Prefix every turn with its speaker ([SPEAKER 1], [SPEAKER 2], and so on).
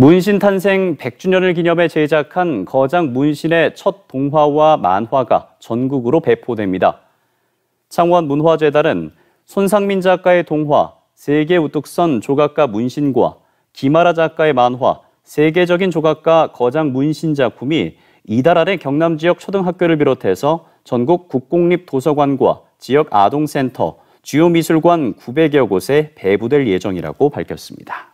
[SPEAKER 1] 문신 탄생 100주년을 기념해 제작한 거장 문신의 첫 동화와 만화가 전국으로 배포됩니다. 창원문화재단은 손상민 작가의 동화 세계 우뚝 선 조각가 문신과 김아라 작가의 만화 세계적인 조각가 거장 문신 작품이 이달 아래 경남 지역 초등학교를 비롯해서 전국 국공립 도서관과 지역 아동센터, 주요 미술관 900여 곳에 배부될 예정이라고 밝혔습니다.